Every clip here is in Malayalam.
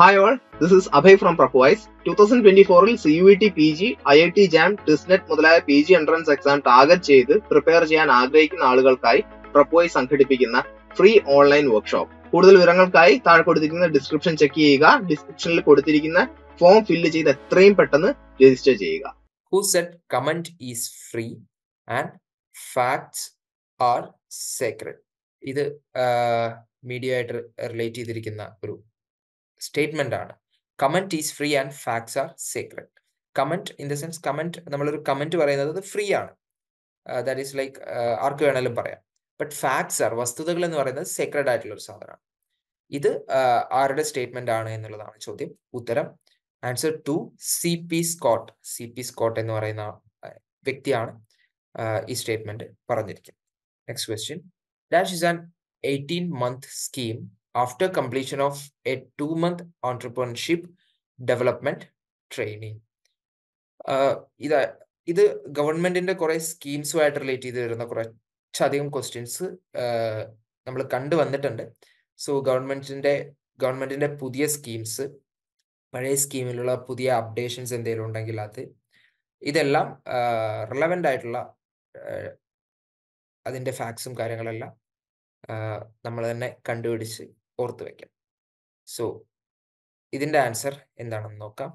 Hi all this is Abhay from Prepwise two thousand twenty ഫോറിൽ C U T P G I I T JAM TISSNET മുതലായ P G entrance exam target ചെയ്ത് പ്രിപ്പയർ ചെയ്യാൻ ആഗ്രഹിക്കുന്ന ആളുകൾക്കായി പ്രഫ്വൈസ് സംഘടിപ്പിക്കുന്ന ഫ്രീ ഓൺലൈൻ വർക്ക്ഷോപ്പ് കൂടുതൽ വിവരങ്ങൾക്കായി താഴെ കൊടുത്തിരിക്കുന്ന ഡിസ്ക്രിപ്ഷൻ ചെക്ക് ചെയ്യുക ഡിസ്ക്രിപ്ഷനിൽ കൊടുത്തിരിക്കുന്ന ഫോം ഫില്ല് ചെയ്ത് എത്രയും പെട്ടെന്ന് രജിസ്റ്റർ ചെയ്യുക who said comment is free and facts are secret ഇത് മീഡിയ ആയിട്ട് റിലേറ്റ് ചെയ്തിരിക്കുന്ന ഒരു സ്റ്റേറ്റ്മെന്റ് ആണ് comment is free and facts are secret comment in the sense comment നമ്മളൊരു കമന്റ് പറയുന്നത് ഫ്രീ ആണ് ദാറ്റ് ഈസ് ലൈക്ക് ആർക്ക് വേണമെങ്കിലും പറയാം ബട്ട് ഫാക്ട്സ് ആർ വസ്തുതകൾ എന്ന് പറയുന്നത് സീക്രട്ട് ആയിട്ടുള്ള ഒരു സാധനമാണ് ഇത് uh, ആരുടെ സ്റ്റേറ്റ്മെന്റ് ആണ് എന്നുള്ളതാണ് ചോദ്യം ഉത്തരം answer to C P Scott C P Scott എന്ന് പറയുന്ന uh, വ്യക്തിയാണ് uh, ഈ സ്റ്റേറ്റ്മെന്റ് പറഞ്ഞിരിക്കുന്നത് next question dash is an eighteen month scheme after completion of a two month entrepreneurship development training uh, ഇത് ഇത് ഗവൺമെന്റിന്റെ കുറെ സ്കീംസുമായിട്ട് റിലേറ്റ് ചെയ്ത് വരുന്ന കുറച്ചധികം ക്വസ്റ്റ്യൻസ് uh, നമ്മൾ കണ്ടുവന്നിട്ടുണ്ട് സോ ഗവൺമെന്റിന്റെ ഗവൺമെന്റിന്റെ പുതിയ സ്കീംസ് പഴയ സ്കീമിലുള്ള പുതിയ അപ്ഡേഷൻസ് എന്തെങ്കിലും ഉണ്ടെങ്കിൽ അത് ഇതെല്ലാം റിലവൻ്റ് uh, ആയിട്ടുള്ള അതിൻ്റെ ഫാക്ട്സും കാര്യങ്ങളെല്ലാം നമ്മൾ തന്നെ കണ്ടുപിടിച്ച് ഓർത്ത് വെക്കാം സോ ഇതിന്റെ ആൻസർ എന്താണെന്ന് നോക്കാം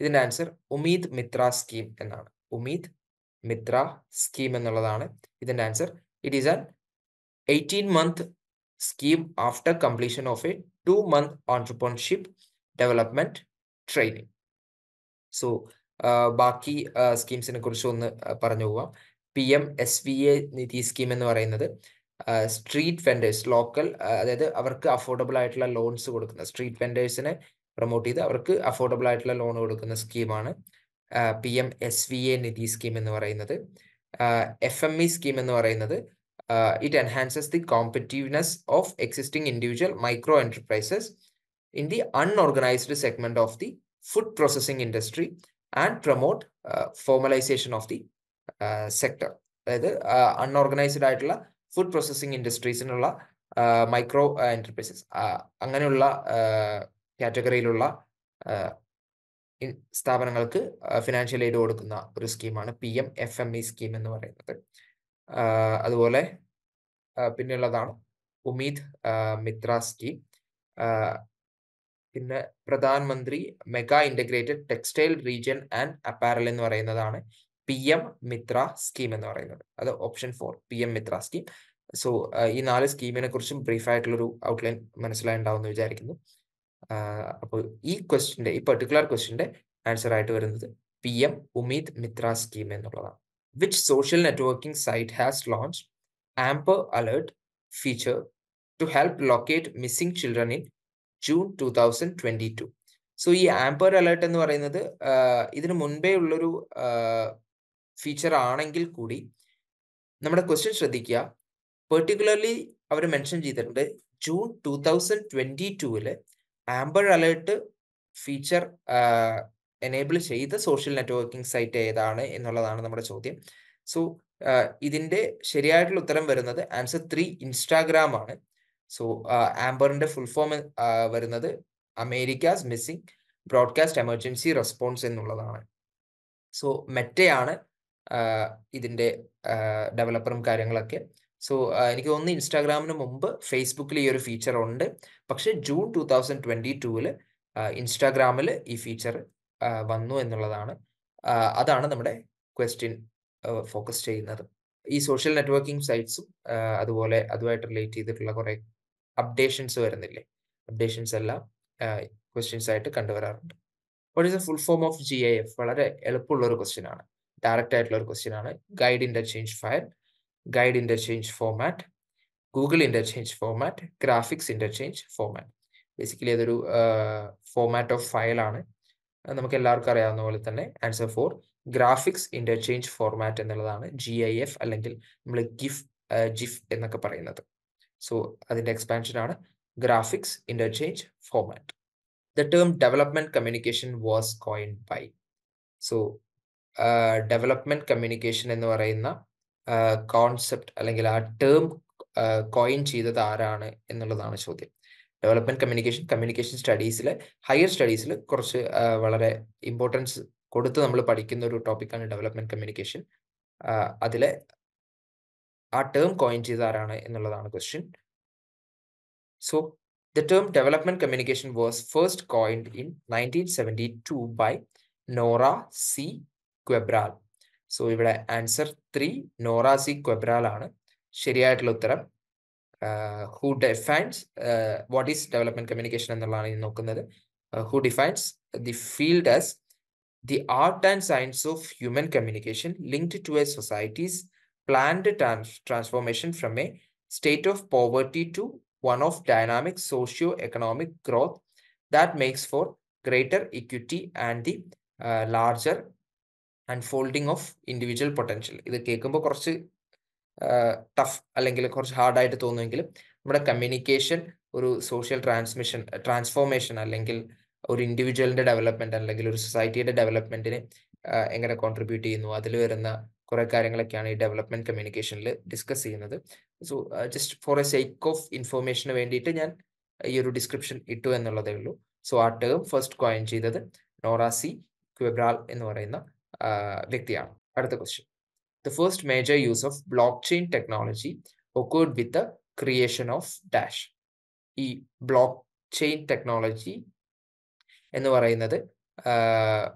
ഇതിന്റെ ആൻസർ ഉമീദ് മിത്ര സ്കീം എന്നാണ് ഉമീദ് മിത്ര സ്കീം എന്നുള്ളതാണ് ഇതിന്റെ answer it is an eighteen month scheme after completion of a two month entrepreneurship development training so ബാക്കി സ്കീംസിനെ കുറിച്ച് ഒന്ന് പറഞ്ഞു പോവാം P M S V A Nidhi scheme എന്ന് പറയുന്നത് സ്ട്രീറ്റ് വെൻഡേഴ്സ് ലോക്കൽ അതായത് അവർക്ക് അഫോർഡബിൾ ആയിട്ടുള്ള ലോൺസ് കൊടുക്കുന്ന സ്ട്രീറ്റ് വെൻഡേഴ്സിനെ പ്രൊമോട്ട് ചെയ്ത് അവർക്ക് അഫോർഡബിൾ ആയിട്ടുള്ള ലോൺ കൊടുക്കുന്ന സ്കീമാണ് P M S V A Nidhi scheme എന്ന് പറയുന്നത് എഫ് എം ഇ സ്കീം എന്ന് പറയുന്നത് it enhances the competitiveness of existing individual micro enterprises in the unorganised segment of the food processing industry and promote formalisation of the sector അതായത് അൺഓർഗനൈസ്ഡ് ആയിട്ടുള്ള ഫുഡ് പ്രോസസ്സിംഗ് ഇൻഡസ്ട്രീസിനുള്ള മൈക്രോ എന്റർപ്രൈസസ് അങ്ങനെയുള്ള കാറ്റഗറിയിലുള്ള സ്ഥാപനങ്ങൾക്ക് ഫിനാൻഷ്യൽ എയ്ഡ് കൊടുക്കുന്ന ഒരു സ്കീമാണ് P M F M E scheme എന്ന് പറയുന്നത് അതുപോലെ പിന്നെയുള്ളതാണ് ഉമീദ് മിത്ര സ്കീം പിന്നെ Pradhan Mantri mega integrated textile region and apparel എന്ന് പറയുന്നതാണ് പി എം മിത്ര സ്കീം എന്ന് പറയുന്നത് അത് option four P M Mitra scheme so ഈ നാല് സ്കീമിനെ കുറിച്ചും ബ്രീഫ് ആയിട്ടുള്ളൊരു ഔട്ട്ലൈൻ മനസ്സിലായിണ്ടാവും എന്ന് വിചാരിക്കുന്നു അപ്പോൾ ഈ ക്വസ്റ്റിന്റെ ഈ പെർട്ടിക്കുലർ ക്വസ്റ്റിന്റെ ആൻസർ ആയിട്ട് വരുന്നത് P M Umeed Mitra scheme എന്നുള്ളതാണ് which social networking site has launch amber alert feature to help locate missing children in June two thousand twenty two so ഈ ആംപർ അലേർട്ട് എന്ന് പറയുന്നത് ഇതിനു മുൻപേ ഉള്ളൊരു ഫീച്ചർ ആണെങ്കിൽ കൂടി നമ്മുടെ ക്വസ്റ്റ്യൻ ശ്രദ്ധിക്കുക പെർട്ടിക്കുലർലി അവർ മെൻഷൻ ചെയ്തിട്ടുണ്ട് ജൂൺ ടു തൗസൻഡ് ട്വന്റി ടൂവില് ആംബർ അലേർട്ട് ഫീച്ചർ എനേബിൾ ചെയ്ത സോഷ്യൽ നെറ്റ്വർക്കിംഗ് സൈറ്റ് ഏതാണ് എന്നുള്ളതാണ് നമ്മുടെ ചോദ്യം സോ ഇതിന്റെ ശരിയായിട്ടുള്ള ഉത്തരം വരുന്നത് ആൻസർ ത്രീ ഇൻസ്റ്റാഗ്രാം ആണ് സോ ആംബറിന്റെ ഫുൾ ഫോം വരുന്നത് America's missing broadcast emergency response എന്നുള്ളതാണ് സോ മെറ്റയാണ് ഇതിൻ്റെ ഡെവലപ്പറും കാര്യങ്ങളൊക്കെ സോ എനിക്ക് തോന്നുന്നു ഇൻസ്റ്റാഗ്രാമിന് മുമ്പ് ഫേസ്ബുക്കിൽ ഈ ഒരു ഫീച്ചർ ഉണ്ട് പക്ഷേ ജൂൺ ടു തൗസൻഡ് ട്വൻറ്റി ടുവിൽ ഇൻസ്റ്റാഗ്രാമിൽ ഈ ഫീച്ചർ വന്നു എന്നുള്ളതാണ് അതാണ് നമ്മുടെ ക്വസ്റ്റ്യൻ ഫോക്കസ് ചെയ്യുന്നത് ഈ സോഷ്യൽ നെറ്റ്വർക്കിംഗ് സൈറ്റ്സും അതുപോലെ അതുമായിട്ട് റിലേറ്റ് ചെയ്തിട്ടുള്ള കുറേ അപ്ഡേഷൻസ് വരുന്നില്ലേ അപ്ഡേഷൻസ് എല്ലാം ക്വസ്റ്റ്യൻസ് ആയിട്ട് കണ്ടുവരാറുണ്ട് what is a full form of G I F വളരെ എളുപ്പമുള്ള ഒരു ക്വസ്റ്റ്യൻ ആണ് ഡയറക്റ്റ് ആയിട്ടുള്ള ഒരു ക്വസ്റ്റ്യൻ ആണ് guide interchange file guide interchange format Google interchange format graphics interchange format basically അതൊരു ഫോർമാറ്റ് ഓഫ് ഫയലാണ് നമുക്ക് എല്ലാവർക്കും അറിയാവുന്ന പോലെ തന്നെ answer for graphics interchange format എന്നുള്ളതാണ് ജി ഐ എഫ് അല്ലെങ്കിൽ നമ്മൾ ഗിഫ് ജിഫ് എന്നൊക്കെ പറയുന്നത് സോ അതിന്റെ എക്സ്പാൻഷൻ ആണ് graphics interchange format the term development communication was coin by so development communication എന്ന് പറയുന്ന കോൺസെപ്റ്റ് അല്ലെങ്കിൽ ആ ടേം കോയിൻ ചെയ്തത് ആരാണ് എന്നുള്ളതാണ് ചോദ്യം ഡെവലപ്മെന്റ് കമ്മ്യൂണിക്കേഷൻ കമ്മ്യൂണിക്കേഷൻ സ്റ്റഡീസിൽ ഹയർ സ്റ്റഡീസിൽ കുറച്ച് വളരെ ഇമ്പോർട്ടൻസ് കൊടുത്ത് നമ്മൾ പഠിക്കുന്ന ഒരു ടോപ്പിക്കാണ് ഡെവലപ്മെന്റ് കമ്മ്യൂണിക്കേഷൻ അതിലെ ആ ടേം കോയിൻ ചെയ്ത ആരാണ് എന്നുള്ളതാണ് question so the term development communication was first coined in nineteen seventy two by Nora C Quebral so ഇവിടെ ആൻസർ ത്രീ നോറാസി ക്വെബ്രാൽ ആണ് ശരിയായിട്ടുള്ള ഉത്തരം who defines what is development communication എന്നുള്ളതാണ് ഇനി നോക്കുന്നത് who defines the field as the art and science of human communication linked to a societies planned transformation from a state of poverty to one of dynamic socio economic growth that makes for greater equity and the larger unfolding of individual potential ഇത് കേൾക്കുമ്പോൾ കുറച്ച് ടഫ് അല്ലെങ്കിൽ കുറച്ച് ഹാർഡായിട്ട് തോന്നുമെങ്കിലും നമ്മുടെ കമ്മ്യൂണിക്കേഷൻ ഒരു സോഷ്യൽ ട്രാൻസ്മിഷൻ ട്രാൻസ്ഫോർമേഷൻ അല്ലെങ്കിൽ ഒരു ഇൻഡിവിജ്വലിന്റെ ഡെവലപ്മെന്റ് അല്ലെങ്കിൽ ഒരു സൊസൈറ്റിയുടെ ഡെവലപ്മെന്റിന് എങ്ങനെ കോൺട്രിബ്യൂട്ട് ചെയ്യുന്നു അതിൽ വരുന്ന കുറെ കാര്യങ്ങളൊക്കെയാണ് ഈ ഡെവലപ്മെന്റ് കമ്മ്യൂണിക്കേഷനിൽ ഡിസ്കസ് ചെയ്യുന്നത് so just for a sake of ഇൻഫോർമേഷന് വേണ്ടിയിട്ട് ഞാൻ ഈ ഒരു ഡിസ്ക്രിപ്ഷൻ ഇട്ടു എന്നുള്ളതേ ഉള്ളൂ സോ ആ ടേം ഫസ്റ്റ് കോയിൻ ചെയ്തത് നോറാസി ക്വെബ്രാൾ എന്ന് പറയുന്ന വ്യക്തിയാണ് uh, അടുത്ത question the first major use of blockchain technology occurred with the creation of dash ഈ ബ്ലോക്ക് ചെയിൻ ടെക്നോളജി എന്ന് പറയുന്നത് uh,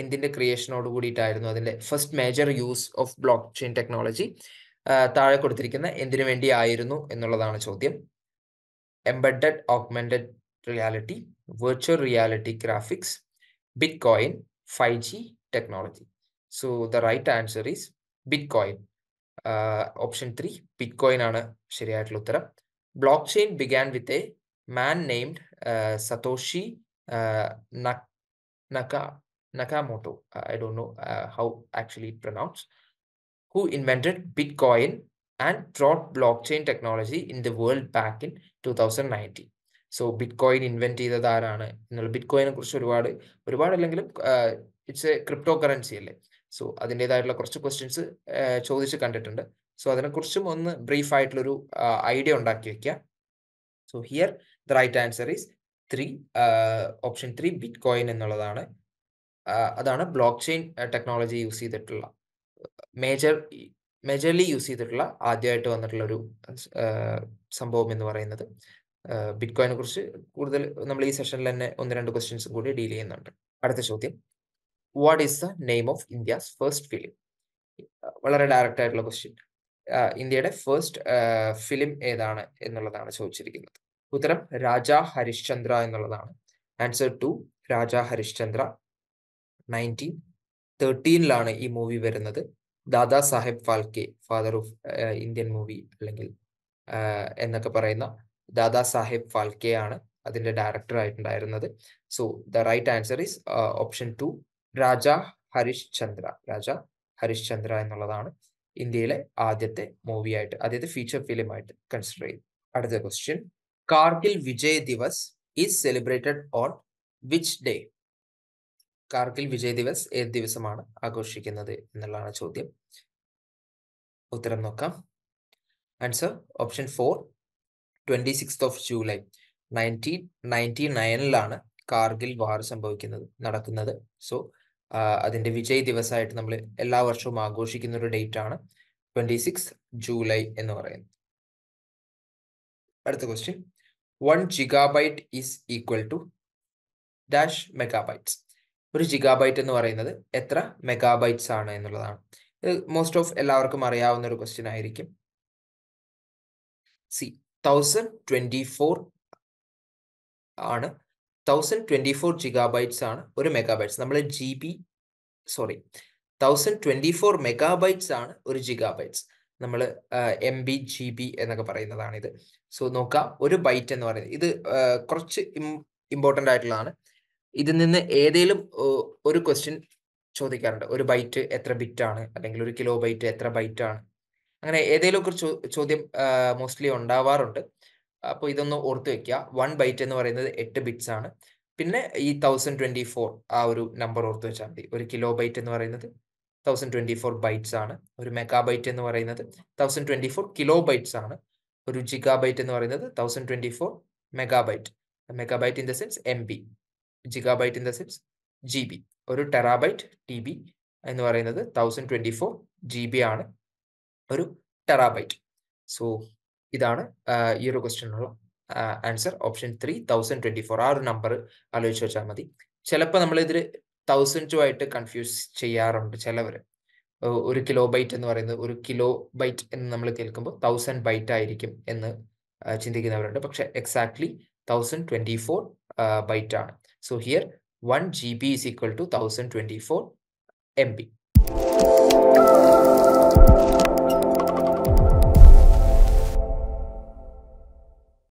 എന്തിന്റെ ക്രിയേഷനോട് കൂടിയിട്ടായിരുന്നു അതിന്റെ first major use of blockchain technology താഴെ കൊടുത്തിരിക്കുന്ന എന്തിനു വേണ്ടിയായിരുന്നു എന്നുള്ളതാണ് ചോദ്യം embedded augmented reality virtual reality graphics Bitcoin five G technology. So the right answer is Bitcoin. Option three Bitcoin ആണ് ശരിയായിട്ടുള്ള ഉത്തരം blockchain began with a man named Satoshi Nakamoto I do know how actually pronounce who invented Bitcoin and brought blockchain technology in the world back in two thousand nineteen so Bitcoin invent ചെയ്തത് ആരാണ് എന്നുള്ള ബിറ്റ്കോയിനെ കുറിച്ച് ഒരുപാട് ഒരുപാട് അല്ലെങ്കിലും uh, it's a cryptocurrency അല്ലേ സോ അതിൻ്റെതായിട്ടുള്ള കുറച്ച് ക്വസ്റ്റ്യൻസ് ചോദിച്ച് കണ്ടിട്ടുണ്ട് സോ അതിനെക്കുറിച്ചും ഒന്ന് ബ്രീഫ് ആയിട്ടുള്ളൊരു ഐഡിയ ഉണ്ടാക്കി വെക്കുക so here the right answer is three option three Bitcoin എന്നുള്ളതാണ് അതാണ് ബ്ലോക്ക് ചെയിൻ ടെക്നോളജി യൂസ് ചെയ്തിട്ടുള്ള മേജർ മേജർലി യൂസ് ചെയ്തിട്ടുള്ള ആദ്യമായിട്ട് വന്നിട്ടുള്ള ഒരു സംഭവം എന്ന് പറയുന്നത് ബിറ്റ്കോയിനെ കുറിച്ച് കൂടുതൽ നമ്മൾ ഈ സെഷനിൽ തന്നെ ഒന്ന് രണ്ട് ക്വസ്റ്റ്യൻസും കൂടി ഡീൽ ചെയ്യുന്നുണ്ട് അടുത്ത ചോദ്യം what is the name of India's first film വളരെ ഡയറക്റ്റ് ആയിട്ടുള്ള ക്വസ്റ്റ്യൻ ഇന്ത്യയുടെ ഫസ്റ്റ് ഫിലിം ഏതാണ് എന്നുള്ളതാണ് ചോദിച്ചിരിക്കുന്നത് ഉത്തരം രാജ ഹരിശ്ചന്ദ്ര എന്നുള്ളതാണ് answer two Raja Harishchandra nineteen തേർട്ടീനിലാണ് ഈ മൂവി വരുന്നത് Dada Saheb Phalke father of Indian movie അല്ലെങ്കിൽ എന്നൊക്കെ പറയുന്ന ദാദാ സാഹേബ് ഫാൽക്കെ ആണ് അതിന്റെ ഡയറക്ടർ ആയിട്ടുണ്ടായിരുന്നത് so the right answer is option two Raja Harishchandra Raja Harishchandra എന്നുള്ളതാണ് ഇന്ത്യയിലെ ആദ്യത്തെ മൂവിയായിട്ട് ആദ്യത്തെ ഫീച്ചർ ഫിലിമായിട്ട് കൺസിഡർ ചെയ്തു അടുത്ത question Kargil Vijay Diwas is celebrated on which day Kargil Vijay Diwas ഏത് ദിവസമാണ് ആഘോഷിക്കുന്നത് എന്നുള്ളതാണ് ചോദ്യം ഉത്തരം നോക്കാം answer option four twenty six of July nineteen ninety നയനിലാണ് കാർഗിൽ വാർ സംഭവിക്കുന്നത് നടക്കുന്നത് സോ അതിൻ്റെ വിജയ് ദിവസമായിട്ട് നമ്മൾ എല്ലാ വർഷവും ആഘോഷിക്കുന്ന ഒരു ഡേറ്റ് ആണ് ട്വന്റി സിക്സ് ജൂലൈ എന്ന് പറയുന്നത് അടുത്ത question one gigabyte is equal to dash megabytes ഒരു ജിഗാബൈറ്റ് എന്ന് പറയുന്നത് എത്ര മെഗാബൈറ്റ്സ് ആണ് എന്നുള്ളതാണ് ഇത് മോസ്റ്റ് ഓഫ് എല്ലാവർക്കും അറിയാവുന്ന ഒരു ക്വസ്റ്റ്യൻ ആയിരിക്കും സി തൗസൻഡ് ട്വന്റി ഫോർ ആണ് തൗസൻഡ് ട്വൻറ്റി ഫോർ ജിഗാബൈറ്റ്സ് ആണ് ഒരു മെഗാബൈറ്റ്സ് നമ്മൾ G B sorry thousand twenty four megabytes ആണ് ഒരു ജിഗാബൈറ്റ്സ് നമ്മൾ എം ബി ജി ബി എന്നൊക്കെ പറയുന്നതാണിത് സോ നോക്കാം ഒരു ബൈറ്റ് എന്ന് പറയുന്നത് ഇത് കുറച്ച് ഇമ്പോർട്ടൻ്റ് ആയിട്ടുള്ളതാണ് ഇതിൽ നിന്ന് ഏതെങ്കിലും ഒരു ക്വസ്റ്റ്യൻ ചോദിക്കാറുണ്ട് ഒരു ബൈറ്റ് എത്ര ബിറ്റ് ആണ് അല്ലെങ്കിൽ ഒരു കിലോ ബൈറ്റ് എത്ര ബൈറ്റ് ആണ് അങ്ങനെ ഏതെങ്കിലും ഒക്കെ ചോദ്യം മോസ്റ്റ്ലി ഉണ്ടാവാറുണ്ട് അപ്പൊ ഇതൊന്ന് ഓർത്ത് വെക്കുക വൺ ബൈറ്റ് എന്ന് പറയുന്നത് എട്ട് ബിറ്റ്സ് ആണ് പിന്നെ ഈ തൗസൻഡ് ട്വന്റി ഫോർ ആ ഒരു നമ്പർ ഓർത്ത് വെച്ചാൽ മതി ഒരു കിലോ ബൈറ്റ് എന്ന് പറയുന്നത് തൗസൻഡ് ട്വന്റി ഫോർ ബൈറ്റ്സ് ആണ് ഒരു മെഗാ ബൈറ്റ് എന്ന് പറയുന്നത് thousand twenty four kilobytes ആണ് ഒരു ജിഗാ ബൈറ്റ് എന്ന് പറയുന്നത് thousand twenty four megabyte megabyte in the sense M B gigabyte in the sense G B ഒരു ടെറാബൈറ്റ് ടി ബി എന്ന് പറയുന്നത് thousand twenty four G B ആണ് ഒരു ടെറാബൈറ്റ് സോ ഇതാണ് ഈ ഒരു ക്വസ്റ്റിനുള്ള answer option three thousand twenty four ആ ഒരു നമ്പർ ആലോചിച്ച് വെച്ചാൽ മതി ചിലപ്പോൾ നമ്മൾ ഇതിൽ തൗസൻഡുമായിട്ട് കൺഫ്യൂസ് ചെയ്യാറുണ്ട് ചിലവർ ഒരു കിലോ ബൈറ്റ് എന്ന് പറയുന്നത് ഒരു കിലോ ബൈറ്റ് എന്ന് നമ്മൾ കേൾക്കുമ്പോൾ തൗസൻഡ് ബൈറ്റ് ആയിരിക്കും എന്ന് ചിന്തിക്കുന്നവരുണ്ട് പക്ഷെ exactly thousand twenty four byte ആണ് so here one G B is equal to thousand twenty four M B